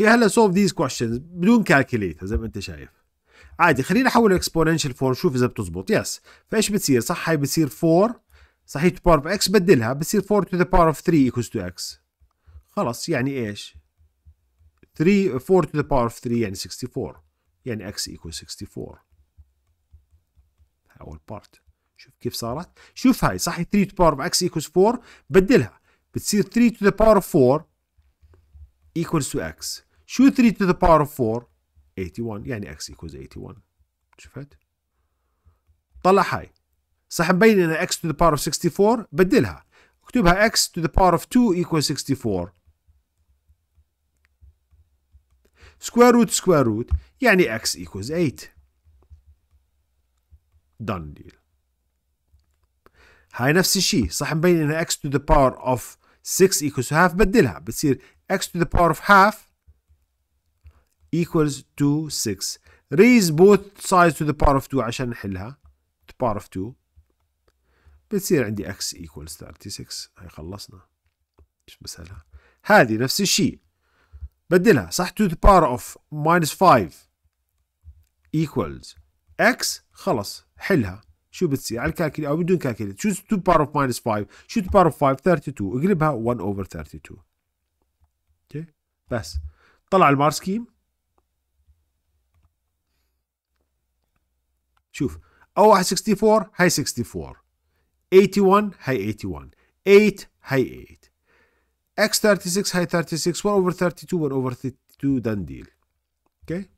اوكي هلا سولف ذيز كويشنز بدون كالكوليتر زي ما انت شايف عادي خليني احول الاكسبوننشال 4 شوف اذا بتزبط يس فايش بتصير صح هي بتصير 4 صحيح تو باور اوف اكس بدلها بتصير 4 تو ذا باور اوف 3 ايكوز تو اكس خلص يعني ايش 3 4 تو ذا باور اوف 3 يعني 64 يعني اكس ايكوز 64 اول بارت شوف كيف صارت شوف هاي صح 3 تو باور اوف اكس ايكوز 4 بدلها بتصير 3 تو ذا باور اوف 4 equals to x شو 3 to the power of 4 81 يعني x equals 81 شفت طلع هاي صح مبين انها x to the power of 64 بدلها اكتبها x to the power of 2 equals 64 square root square root يعني x equals 8 done deal هاي نفس الشيء صح مبين انها x to the power of 6 equals to half بدلها بتصير x to the power of half equals to 6 raise both sides to the power of 2 عشان نحلها to power of 2 بتصير عندي x equals 36 هاي خلصنا مش مسألة هذه نفس الشيء بدلها صح to the power of minus 5 equals x خلص حلها شو بتصير على الكالكلي او بدون كالكيلي شو 2 باور اوف ماينس 5 شو 2 باور اوف 5 32 اقلبها 1 اوفر 32 اوكي بس طلع المار سكيم شوف او واحد 64 هاي 64 81 هاي 81 8 هاي 8 x 36 هاي 36 1 اوفر 32 1 اوفر 32 دان ديل اوكي